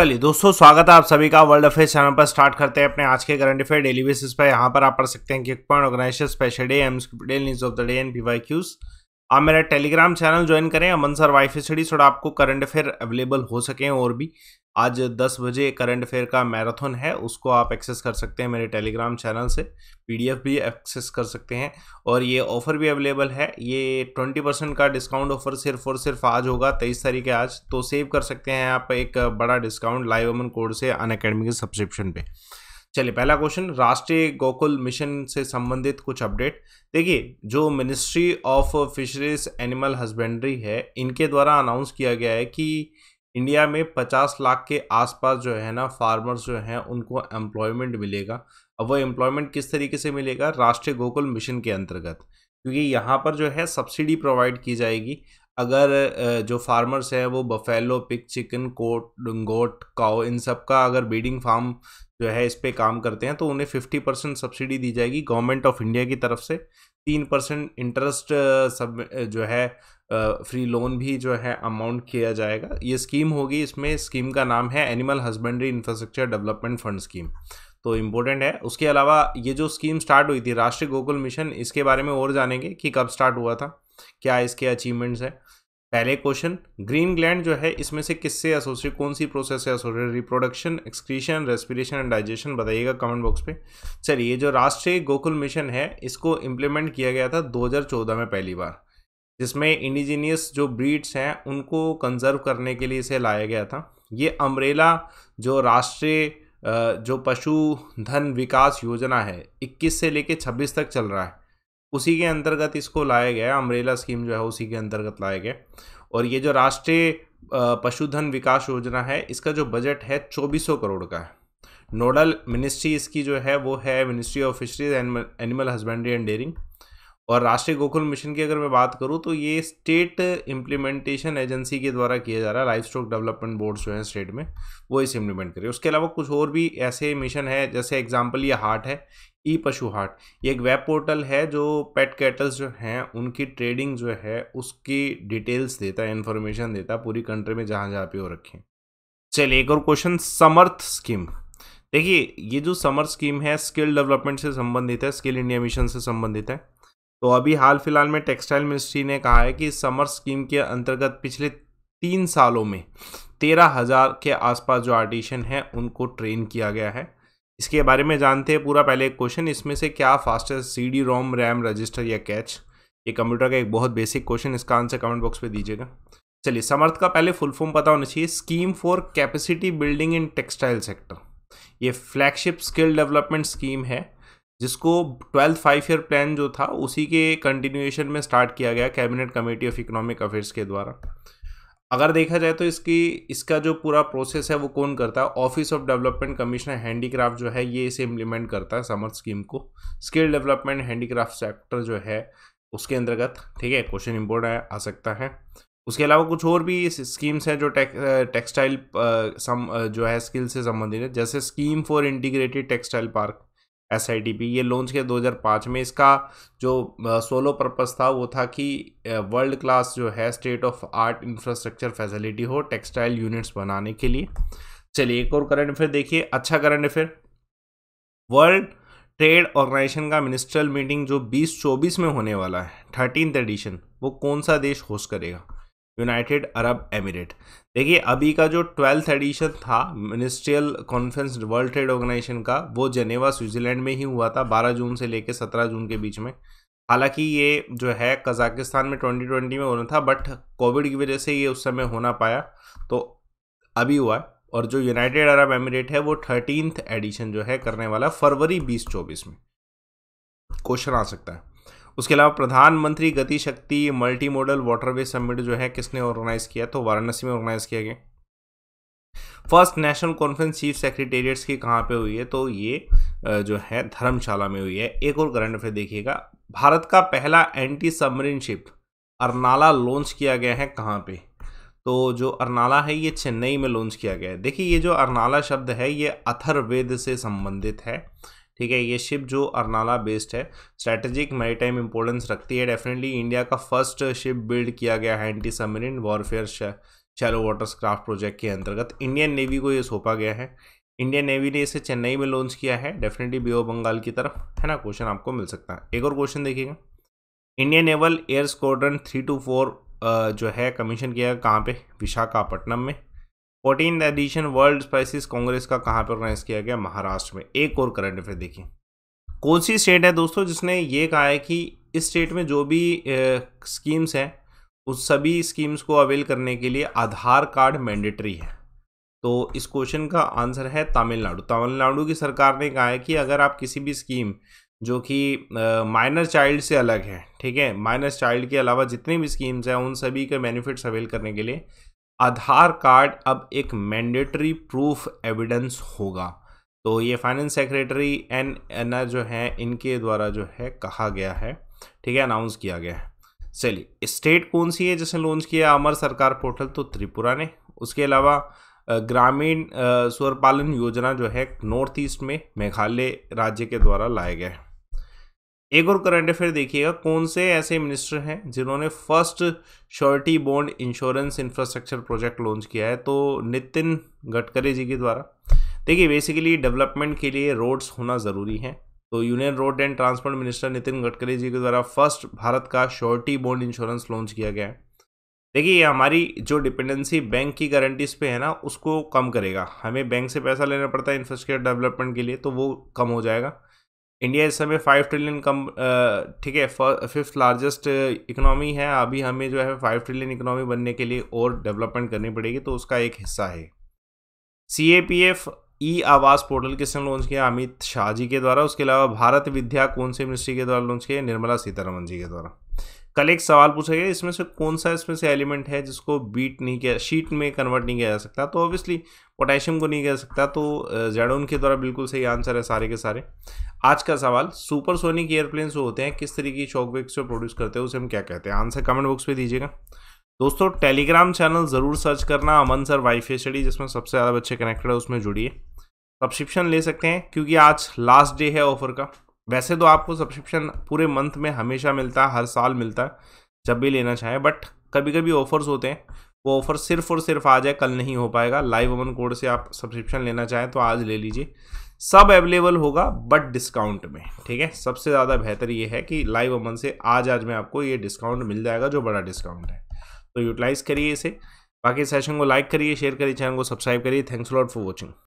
चलिए दोस्तों स्वागत है आप सभी का वर्ल्ड अफेयर चैनल पर स्टार्ट करते हैं अपने आज के करंट अफेयर डेली बेसिस पर यहाँ पर आप पढ़ सकते हैं कि point organisation special day aims news of the day and PY Qs आप मेरा टेलीग्राम चैनल ज्वाइन करें अमन सर वाई स्टडी थोड़ा आपको करंट अफेयर अवेलेबल हो सके और भी आज 10 बजे करंट अफेयर का मैराथन है उसको आप एक्सेस कर सकते हैं मेरे टेलीग्राम चैनल से पीडीएफ भी एक्सेस कर सकते हैं और ये ऑफ़र भी अवेलेबल है ये 20 परसेंट का डिस्काउंट ऑफर सिर्फ और सिर्फ आज होगा तेईस तारीख आज तो सेव कर सकते हैं आप एक बड़ा डिस्काउंट लाइव अमन कोड से अन अकेडमी के सब्सक्रिप्शन पर चलिए पहला क्वेश्चन राष्ट्रीय गोकुल मिशन से संबंधित कुछ अपडेट देखिए जो ministry of fisheries animal husbandry है इनके द्वारा अनाउंस किया गया है कि इंडिया में पचास लाख के आसपास जो है ना फार्मर्स जो हैं उनको एम्प्लॉयमेंट मिलेगा अब वो एम्प्लॉयमेंट किस तरीके से मिलेगा राष्ट्रीय गोकुल मिशन के अंतर्गत क्योंकि यहाँ पर जो है सब्सिडी प्रोवाइड की जाएगी अगर जो फार्मर्स हैं वो बफेलो पिक चिकन कोट गोट काओ इन सब का अगर ब्रीडिंग फार्म जो है इस पर काम करते हैं तो उन्हें फिफ्टी परसेंट सब्सिडी दी जाएगी गवर्नमेंट ऑफ इंडिया की तरफ से तीन परसेंट इंटरेस्ट सब जो है फ्री लोन भी जो है अमाउंट किया जाएगा ये स्कीम होगी इसमें स्कीम का नाम है animal husbandry infrastructure development fund scheme तो इम्पोर्टेंट है उसके अलावा ये जो स्कीम स्टार्ट हुई थी राष्ट्रीय गोकुल मिशन इसके बारे में और जानेंगे कि कब स्टार्ट हुआ था क्या इसके अचीवमेंट्स हैं पहले क्वेश्चन ग्रीन ग्लैंड जो है इसमें से किससे एसोसिएट कौन सी प्रोसेस से associate reproduction excretion respiration and digestion बताइएगा कमेंट बॉक्स पे चलिए जो राष्ट्रीय गोकुल मिशन है इसको इम्प्लीमेंट किया गया था 2014 में पहली बार जिसमें इंडिजीनियस जो ब्रीड्स हैं उनको कंजर्व करने के लिए इसे लाया गया था ये अमरेला जो राष्ट्रीय जो पशु धन विकास योजना है 21 से लेके 26 तक चल रहा है उसी के अंतर्गत इसको लाया गया है अमरेला स्कीम जो है उसी के अंतर्गत लाया गया और ये जो राष्ट्रीय पशुधन विकास योजना है इसका जो बजट है चौबीस करोड़ का है नोडल मिनिस्ट्री इसकी जो है वो है ministry of fisheries and animal husbandry and dairying और राष्ट्रीय गोकुल मिशन की अगर मैं बात करूँ तो ये स्टेट इम्प्लीमेंटेशन एजेंसी के द्वारा किया जा रहा है लाइफ स्टॉक डेवलपमेंट बोर्ड जो है स्टेट में वो इसे इम्प्लीमेंट करे उसके अलावा कुछ और भी ऐसे मिशन है जैसे एग्जाम्पल ये हार्ट है ई पशु हार्ट ये एक वेब पोर्टल है जो पेट कैटल्स जो हैं उनकी ट्रेडिंग जो है उसकी डिटेल्स देता है इन्फॉर्मेशन देता है पूरी कंट्री में जहाँ जहाँ पे वो रखें चलिए एक और क्वेश्चन समर्थ स्कीम देखिए ये जो समर स्कीम है स्किल डेवलपमेंट से संबंधित है स्किल इंडिया मिशन से संबंधित है तो अभी हाल फिलहाल में टेक्सटाइल मिनिस्ट्री ने कहा है कि समर स्कीम के अंतर्गत पिछले तीन सालों में तेरह हज़ार के आसपास जो आर्टिशन हैं उनको ट्रेन किया गया है इसके बारे में जानते हैं पूरा पहले एक क्वेश्चन इसमें से क्या fastest C D ROM RAM register या कैच ये कंप्यूटर का एक बहुत बेसिक क्वेश्चन इसका आंसर कमेंट बॉक्स पर दीजिएगा चलिए समर्थ का पहले फुल फॉर्म पता होना चाहिए scheme for capacity building in textile sector ये फ्लैगशिप स्किल डेवलपमेंट स्कीम है जिसको ट्वेल्थ फाइव ईयर प्लान जो था उसी के कंटिन्यूएशन में स्टार्ट किया गया cabinet committee of economic affairs के द्वारा अगर देखा जाए तो इसकी इसका जो पूरा प्रोसेस है वो कौन करता है office of development commissioner handicraft जो है ये इसे इम्प्लीमेंट करता है समर स्कीम को स्किल डेवलपमेंट हैंडीक्राफ्ट सेक्टर जो है उसके अंतर्गत ठीक है क्वेश्चन इम्पोर्ट आ सकता है उसके अलावा कुछ और भी स्कीम्स हैं जो टेक, टेक्सटाइल सम जो है स्किल से संबंधित है जैसे scheme for integrated textile parks ये लॉन्च किया 2005 में इसका जो सोलो पर्पस था वो था कि वर्ल्ड क्लास जो है state of art infrastructure facility हो टेक्सटाइल यूनिट्स बनाने के लिए चलिए एक और करंट अफेयर देखिए अच्छा current affair world trade organisation का मिनिस्ट्रियल मीटिंग जो बीस चौबीस में होने वाला है थर्टीन एडिशन वो कौन सा देश होस्ट करेगा यूनाइटेड अरब एमिरेट देखिए अभी का जो ट्वेल्थ एडिशन था ministerial conference world trade organisation का वो जेनेवा स्विट्जरलैंड में ही हुआ था 12 जून से लेकर 17 जून के बीच में हालांकि ये जो है कजाकिस्तान में 2020 में होना था बट कोविड की वजह से ये उस समय होना पाया तो अभी हुआ और जो यूनाइटेड अरब एमिरेट है वो थर्टीनथ एडिशन जो है करने वाला फरवरी बीस चौबीस में क्वेश्चन आ सकता है उसके अलावा प्रधानमंत्री गति शक्ति मल्टी मॉडल वाटरवे समिट जो है किसने ऑर्गेनाइज किया तो वाराणसी में ऑर्गेनाइज किया गया first national conference chief secretariats की कहाँ पे हुई है तो ये जो है धर्मशाला में हुई है एक और करंट अफेयर देखिएगा भारत का पहला anti submarine ship Arnala launch किया गया है कहाँ पे तो जो अरनाला है ये चेन्नई में लॉन्च किया गया है देखिए ये जो अरनाला शब्द है ये अथर्वेद से संबंधित है ठीक है ये शिप जो अरनाला बेस्ड है मेरी टाइम इंपोर्टेंस रखती है डेफिनेटली इंडिया का फर्स्ट शिप बिल्ड किया गया है anti submarine warfare shallow waters craft project के अंतर्गत इंडियन नेवी को ये सौंपा गया है इंडियन नेवी ने इसे चेन्नई में लॉन्च किया है डेफिनेटली बे बंगाल की तरफ है ना क्वेश्चन आपको मिल सकता है एक और क्वेश्चन देखिएगा Indian naval air squadron three two four जो है कमीशन किया कहाँ पे विशाखापट्टनम में fourteen edition world spices congress का कहाँ पर ऑर्गेनाइज किया गया महाराष्ट्र में एक और करंट अफेयर देखिए कौन सी स्टेट है दोस्तों जिसने ये कहा है कि इस स्टेट में जो भी स्कीम्स हैं उस सभी स्कीम्स को अवेल करने के लिए आधार कार्ड मैंडेटरी है तो इस क्वेश्चन का आंसर है तमिलनाडु तमिलनाडु की सरकार ने कहा है कि अगर आप किसी भी स्कीम जो कि माइनर चाइल्ड से अलग है ठीक है माइनर चाइल्ड के अलावा जितनी भी स्कीम्स हैं उन सभी के बेनिफिट्स अवेल करने के लिए आधार कार्ड अब एक मैंडेटरी प्रूफ एविडेंस होगा तो ये फाइनेंस सेक्रेटरी एन एन जो है इनके द्वारा जो है कहा गया है ठीक है अनाउंस किया गया है चलिए स्टेट कौन सी है जिसने लॉन्च किया अमर सरकार पोर्टल तो त्रिपुरा ने उसके अलावा ग्रामीण स्वर पालन योजना जो है नॉर्थ ईस्ट में मेघालय राज्य के द्वारा लाया गया है एक और करंट अफेयर देखिएगा कौन से ऐसे मिनिस्टर हैं जिन्होंने first surety bond insurance infrastructure project launch किया है तो नितिन गडकरी जी के द्वारा देखिए बेसिकली डेवलपमेंट के लिए रोड्स होना ज़रूरी है तो union road and transport minister Nitin Gadkari ji के द्वारा फर्स्ट भारत का श्योरिटी बॉन्ड इंश्योरेंस लॉन्च किया गया है देखिए ये हमारी जो डिपेंडेंसी बैंक की गारंटीज पे है ना उसको कम करेगा हमें बैंक से पैसा लेना पड़ता है इंफ्रास्ट्रक्चर डेवलपमेंट के लिए तो वो कम हो जाएगा इंडिया इस समय फाइव ट्रिलियन कम ठीक है फिफ्थ लार्जेस्ट इकोनॉमी है अभी हमें जो है फाइव ट्रिलियन इकोनॉमी बनने के लिए और डेवलपमेंट करनी पड़ेगी तो उसका एक हिस्सा है सी ए पी एफ ई आवास पोर्टल किसने लॉन्च किया अमित शाह जी के द्वारा उसके अलावा भारत विद्या कौन से मिनिस्ट्री के द्वारा लॉन्च किया निर्मला सीतारमन जी के द्वारा कल एक सवाल पूछा गया इसमें से कौन सा इसमें से एलिमेंट है जिसको बीट नहीं किया शीट में कन्वर्ट नहीं किया जा सकता तो ऑब्वियसली पोटेशियम को नहीं कह सकता तो जेडोन के द्वारा बिल्कुल सही आंसर है सारे के सारे आज का सवाल सुपरसोनिक एयरप्लेन जो होते हैं किस तरीके की शॉक वेक्स प्रोड्यूस करते हैं उसे हम क्या कहते हैं आंसर कमेंट बॉक्स में दीजिएगा दोस्तों टेलीग्राम चैनल ज़रूर सर्च करना अमन सर वाईफाई स्टडी जिसमें सबसे ज़्यादा बच्चे कनेक्टेड है उसमें जुड़िए सब्सक्रिप्शन ले सकते हैं क्योंकि आज लास्ट डे है ऑफर का वैसे तो आपको सब्सक्रिप्शन पूरे मंथ में हमेशा मिलता है हर साल मिलता है जब भी लेना चाहें बट कभी कभी ऑफर्स होते हैं वो ऑफ़र सिर्फ और सिर्फ आ जाए कल नहीं हो पाएगा लाइव ओमन कोड से आप सब्सक्रिप्शन लेना चाहें तो आज ले लीजिए सब अवेलेबल होगा बट डिस्काउंट में ठीक है सबसे ज़्यादा बेहतर ये है कि लाइव ओमन से आज आज में आपको ये डिस्काउंट मिल जाएगा जो बड़ा डिस्काउंट है तो यूटिलाइज़ करिए इसे बाकी सेशन को लाइक करिए शेयर करिए चैनल को सब्सक्राइब करिए थैंक्स लॉट फॉर वॉचिंग